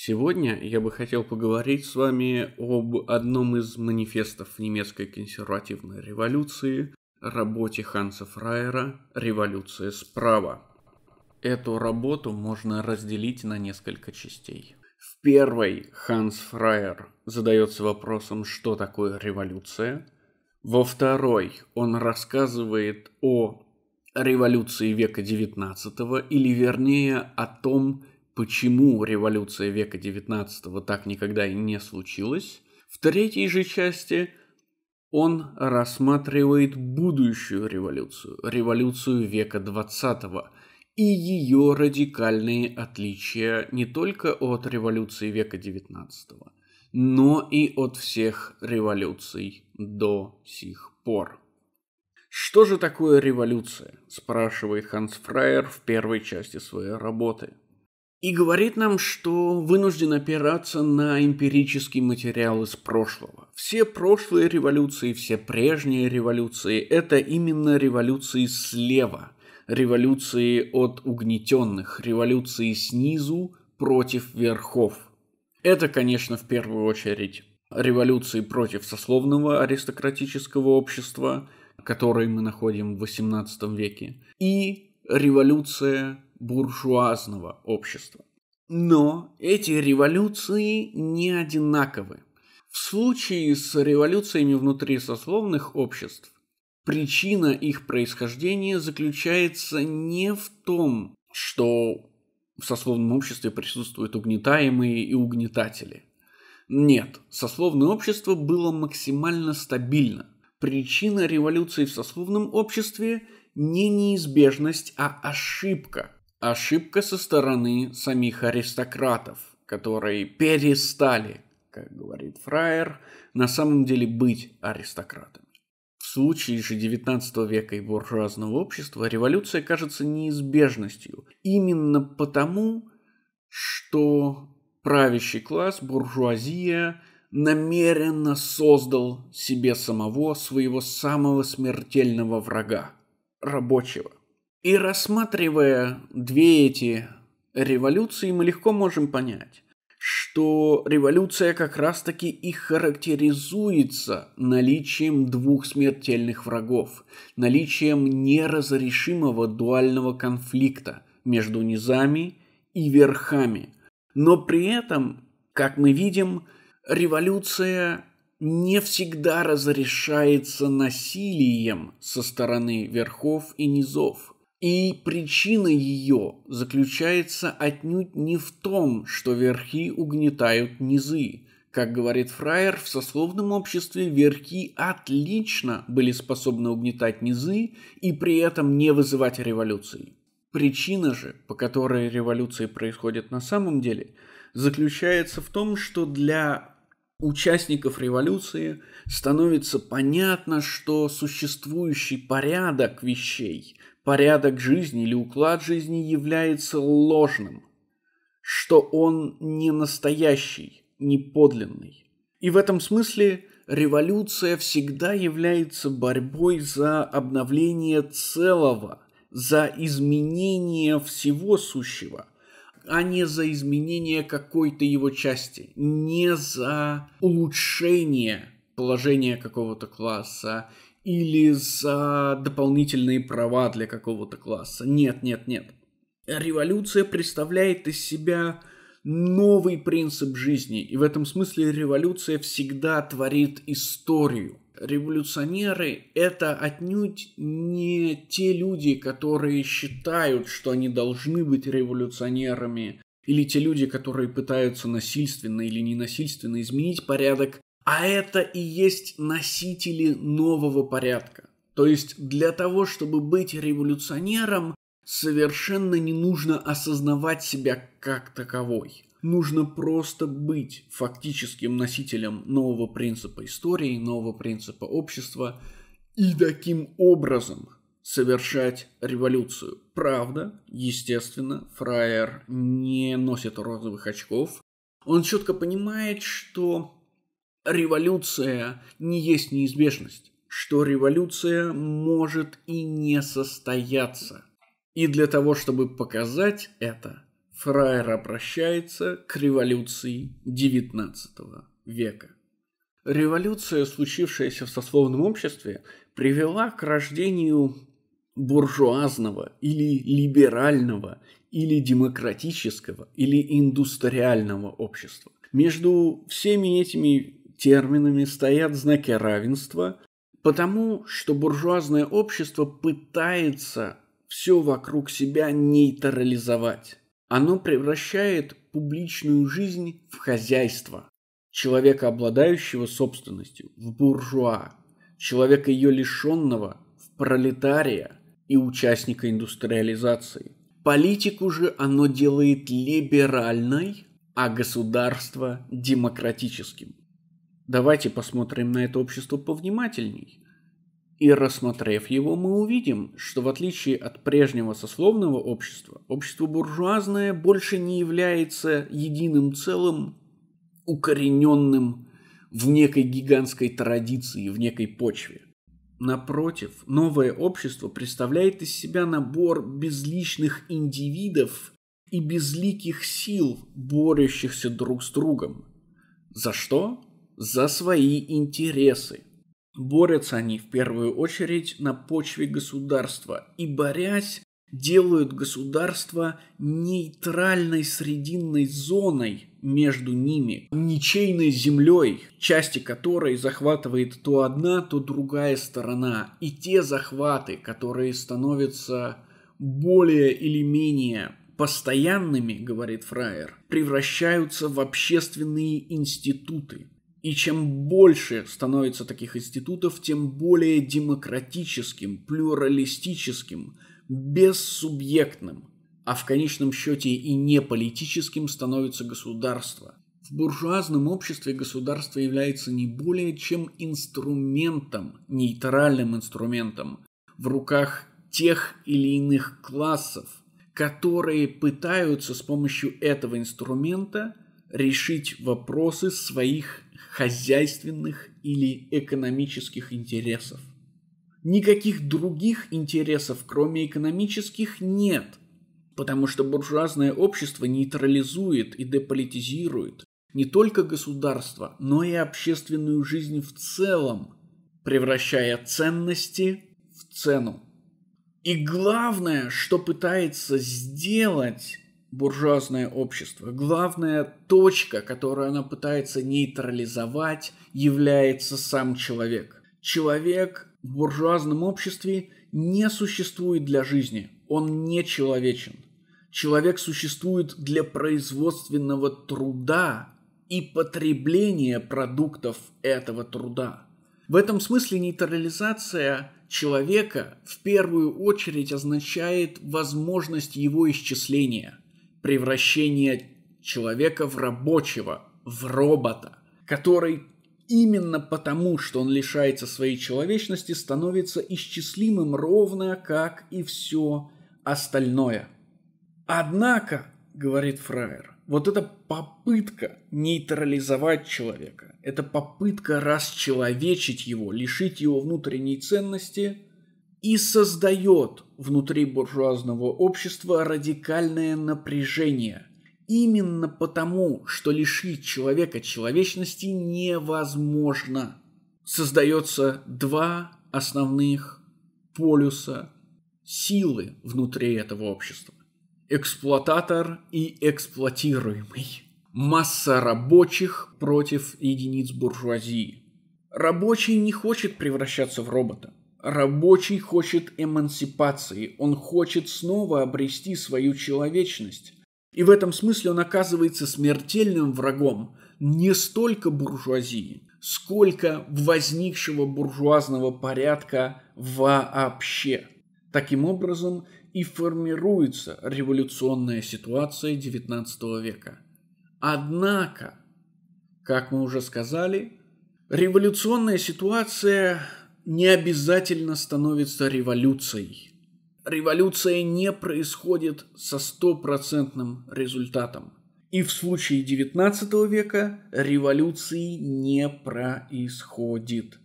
Сегодня я бы хотел поговорить с вами об одном из манифестов немецкой консервативной революции, работе Ханса Фрайера «Революция справа». Эту работу можно разделить на несколько частей. В первой Ханс Фрайер задается вопросом, что такое революция. Во второй он рассказывает о революции века XIX, или вернее о том, почему революция века XIX так никогда и не случилась. В третьей же части он рассматривает будущую революцию, революцию века XX, и ее радикальные отличия не только от революции века XIX, но и от всех революций до сих пор. Что же такое революция? спрашивает Ханс Фрайер в первой части своей работы и говорит нам, что вынужден опираться на эмпирический материал из прошлого. Все прошлые революции, все прежние революции – это именно революции слева, революции от угнетенных, революции снизу против верхов. Это, конечно, в первую очередь революции против сословного аристократического общества, которые мы находим в XVIII веке, и революция буржуазного общества. Но эти революции не одинаковы. В случае с революциями внутри сословных обществ причина их происхождения заключается не в том, что в сословном обществе присутствуют угнетаемые и угнетатели. Нет, сословное общество было максимально стабильно. Причина революции в сословном обществе не неизбежность, а ошибка – ошибка со стороны самих аристократов, которые перестали, как говорит Фраер, на самом деле быть аристократами. В случае же XIX века и буржуазного общества революция кажется неизбежностью именно потому, что правящий класс, буржуазия намеренно создал себе самого, своего самого смертельного врага – рабочего. И рассматривая две эти революции, мы легко можем понять, что революция как раз-таки и характеризуется наличием двух смертельных врагов, наличием неразрешимого дуального конфликта между низами и верхами. Но при этом, как мы видим, революция не всегда разрешается насилием со стороны верхов и низов – и причина ее заключается отнюдь не в том, что верхи угнетают низы. Как говорит Фраер, в сословном обществе верхи отлично были способны угнетать низы и при этом не вызывать революции. Причина же, по которой революции происходят на самом деле, заключается в том, что для участников революции становится понятно, что существующий порядок вещей, порядок жизни или уклад жизни является ложным, что он не настоящий, не подлинный. И в этом смысле революция всегда является борьбой за обновление целого, за изменение всего сущего – а не за изменение какой-то его части, не за улучшение положения какого-то класса или за дополнительные права для какого-то класса. Нет, нет, нет. Революция представляет из себя новый принцип жизни, и в этом смысле революция всегда творит историю – революционеры это отнюдь не те люди, которые считают, что они должны быть революционерами, или те люди, которые пытаются насильственно или ненасильственно изменить порядок, а это и есть носители нового порядка. То есть для того, чтобы быть революционером, совершенно не нужно осознавать себя как таковой. Нужно просто быть фактическим носителем нового принципа истории, нового принципа общества и таким образом совершать революцию. Правда, естественно, Фраер не носит розовых очков. Он четко понимает, что революция не есть неизбежность, что революция может и не состояться. И для того, чтобы показать это, Фраер обращается к революции XIX века. Революция, случившаяся в сословном обществе, привела к рождению буржуазного или либерального или демократического или индустриального общества. Между всеми этими терминами стоят знаки равенства, потому что буржуазное общество пытается все вокруг себя нейтрализовать. Оно превращает публичную жизнь в хозяйство, человека, обладающего собственностью, в буржуа, человека ее лишенного, в пролетария и участника индустриализации. Политику же оно делает либеральной, а государство демократическим. Давайте посмотрим на это общество повнимательней. И рассмотрев его, мы увидим, что в отличие от прежнего сословного общества, общество буржуазное больше не является единым целым, укорененным в некой гигантской традиции, в некой почве. Напротив, новое общество представляет из себя набор безличных индивидов и безликих сил, борющихся друг с другом. За что? За свои интересы. Борются они в первую очередь на почве государства и, борясь, делают государство нейтральной срединной зоной между ними, ничейной землей, части которой захватывает то одна, то другая сторона, и те захваты, которые становятся более или менее постоянными, говорит Фраер, превращаются в общественные институты, и чем больше становится таких институтов, тем более демократическим, плюралистическим, бессубъектным, а в конечном счете и неполитическим становится государство. В буржуазном обществе государство является не более чем инструментом, нейтральным инструментом в руках тех или иных классов, которые пытаются с помощью этого инструмента решить вопросы своих хозяйственных или экономических интересов. Никаких других интересов, кроме экономических, нет, потому что буржуазное общество нейтрализует и деполитизирует не только государство, но и общественную жизнь в целом, превращая ценности в цену. И главное, что пытается сделать буржуазное общество. Главная точка, которую она пытается нейтрализовать, является сам человек. Человек в буржуазном обществе не существует для жизни, он не человечен. Человек существует для производственного труда и потребления продуктов этого труда. В этом смысле нейтрализация человека в первую очередь означает возможность его исчисления – превращение человека в рабочего, в робота, который именно потому, что он лишается своей человечности, становится исчислимым ровно как и все остальное. Однако, говорит Фраер, вот эта попытка нейтрализовать человека, эта попытка расчеловечить его, лишить его внутренней ценности – и создает внутри буржуазного общества радикальное напряжение. Именно потому, что лишить человека человечности невозможно. Создается два основных полюса силы внутри этого общества. Эксплуататор и эксплуатируемый. Масса рабочих против единиц буржуазии. Рабочий не хочет превращаться в робота. Рабочий хочет эмансипации, он хочет снова обрести свою человечность. И в этом смысле он оказывается смертельным врагом не столько буржуазии, сколько возникшего буржуазного порядка вообще. Таким образом и формируется революционная ситуация XIX века. Однако, как мы уже сказали, революционная ситуация не обязательно становится революцией. Революция не происходит со стопроцентным результатом. И в случае 19 века революции не происходит.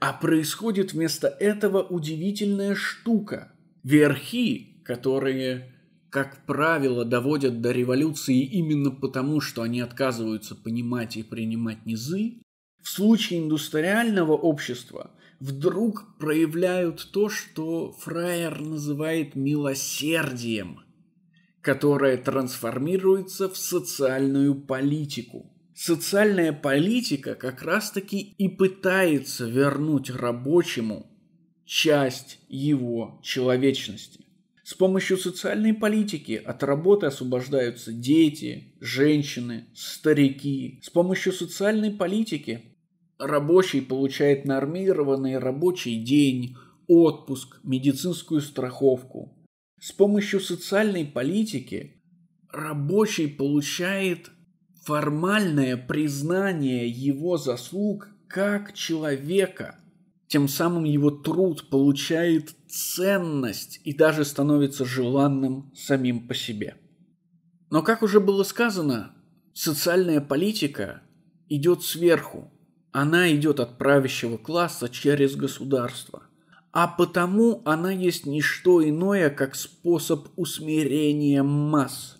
А происходит вместо этого удивительная штука. Верхи, которые, как правило, доводят до революции именно потому, что они отказываются понимать и принимать низы, в случае индустриального общества вдруг проявляют то, что фраер называет милосердием, которое трансформируется в социальную политику. Социальная политика как раз-таки и пытается вернуть рабочему часть его человечности. С помощью социальной политики от работы освобождаются дети, женщины, старики. С помощью социальной политики рабочий получает нормированный рабочий день, отпуск, медицинскую страховку. С помощью социальной политики рабочий получает формальное признание его заслуг как человека. Тем самым его труд получает ценность и даже становится желанным самим по себе. Но, как уже было сказано, социальная политика идет сверху, она идет от правящего класса через государство. А потому она есть не что иное, как способ усмирения масс.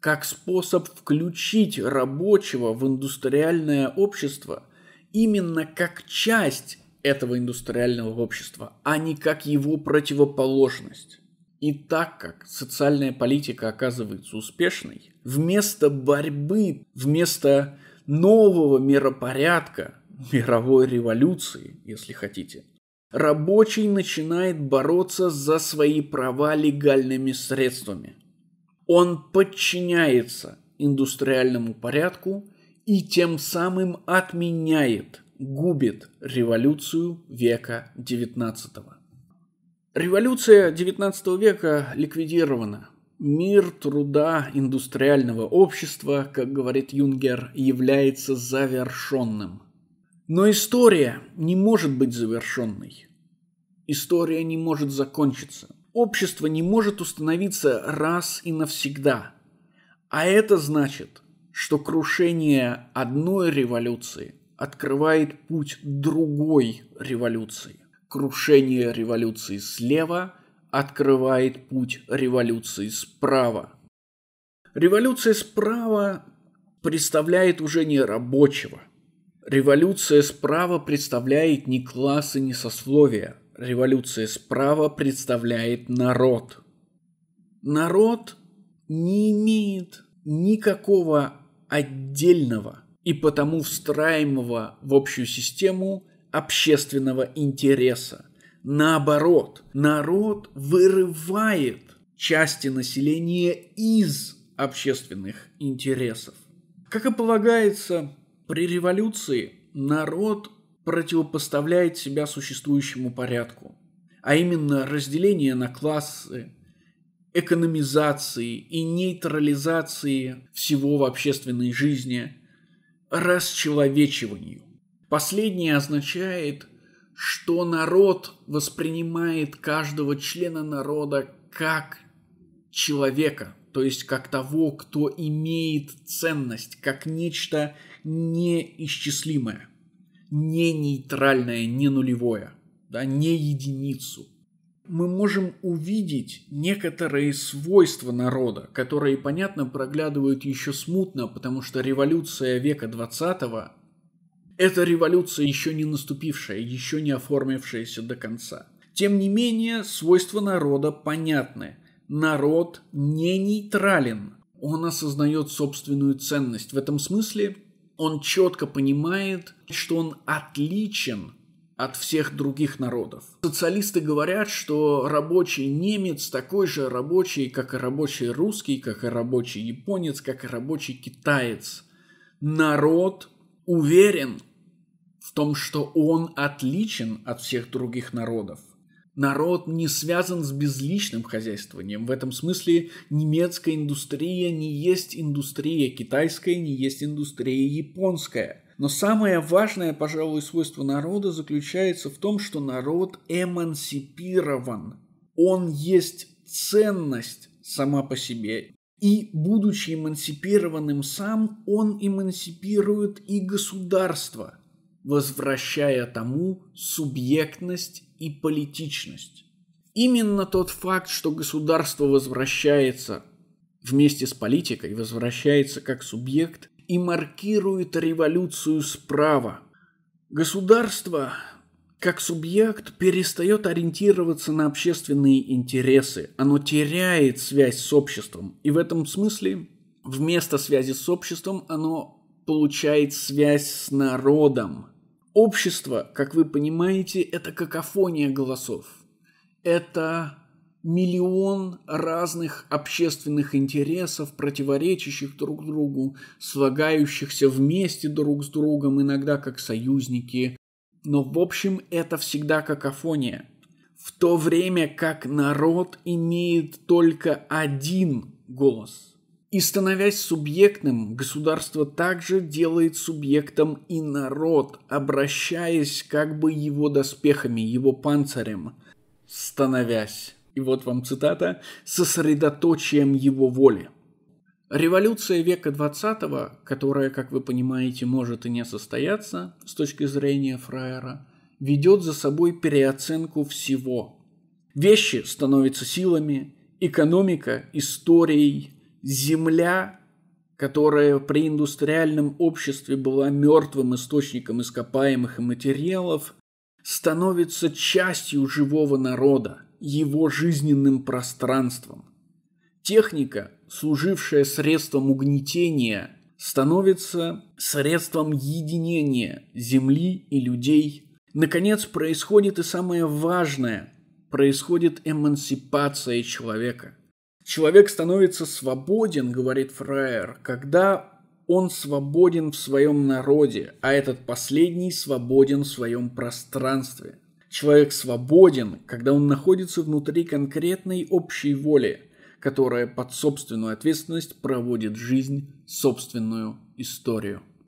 Как способ включить рабочего в индустриальное общество именно как часть этого индустриального общества, а не как его противоположность. И так как социальная политика оказывается успешной, вместо борьбы, вместо нового миропорядка, мировой революции, если хотите, рабочий начинает бороться за свои права легальными средствами. Он подчиняется индустриальному порядку и тем самым отменяет, губит революцию века XIX. Революция XIX века ликвидирована. Мир труда индустриального общества, как говорит Юнгер, является завершенным – но история не может быть завершенной. История не может закончиться. Общество не может установиться раз и навсегда. А это значит, что крушение одной революции открывает путь другой революции. Крушение революции слева открывает путь революции справа. Революция справа представляет уже не рабочего – Революция справа представляет ни классы, не сословия. Революция справа представляет народ. Народ не имеет никакого отдельного и потому встраиваемого в общую систему общественного интереса. Наоборот, народ вырывает части населения из общественных интересов. Как и полагается при революции народ противопоставляет себя существующему порядку, а именно разделение на классы, экономизации и нейтрализации всего в общественной жизни, расчеловечиванию. Последнее означает, что народ воспринимает каждого члена народа как человека – то есть как того, кто имеет ценность, как нечто неисчислимое, не нейтральное, не нулевое, да, не единицу. Мы можем увидеть некоторые свойства народа, которые, понятно, проглядывают еще смутно, потому что революция века 20 это революция, еще не наступившая, еще не оформившаяся до конца. Тем не менее, свойства народа понятны народ не нейтрален. Он осознает собственную ценность. В этом смысле он четко понимает, что он отличен от всех других народов. Социалисты говорят, что рабочий немец такой же рабочий, как и рабочий русский, как и рабочий японец, как и рабочий китаец. Народ уверен в том, что он отличен от всех других народов народ не связан с безличным хозяйствованием. В этом смысле немецкая индустрия не есть индустрия китайская, не есть индустрия японская. Но самое важное, пожалуй, свойство народа заключается в том, что народ эмансипирован. Он есть ценность сама по себе. И, будучи эмансипированным сам, он эмансипирует и государство, возвращая тому субъектность и политичность. Именно тот факт, что государство возвращается вместе с политикой, возвращается как субъект и маркирует революцию справа. Государство как субъект перестает ориентироваться на общественные интересы, оно теряет связь с обществом, и в этом смысле вместо связи с обществом оно получает связь с народом. Общество, как вы понимаете, это какофония голосов. Это миллион разных общественных интересов, противоречащих друг другу, слагающихся вместе друг с другом, иногда как союзники. Но в общем это всегда какофония. В то время как народ имеет только один голос – и становясь субъектным, государство также делает субъектом и народ, обращаясь как бы его доспехами, его панцирем, становясь, и вот вам цитата, сосредоточием его воли. Революция века 20 которая, как вы понимаете, может и не состояться с точки зрения Фраера, ведет за собой переоценку всего. Вещи становятся силами, экономика – историей, земля, которая при индустриальном обществе была мертвым источником ископаемых и материалов, становится частью живого народа, его жизненным пространством. Техника, служившая средством угнетения, становится средством единения земли и людей. Наконец, происходит и самое важное – происходит эмансипация человека. Человек становится свободен, говорит Фраер, когда он свободен в своем народе, а этот последний свободен в своем пространстве. Человек свободен, когда он находится внутри конкретной общей воли, которая под собственную ответственность проводит жизнь, собственную историю.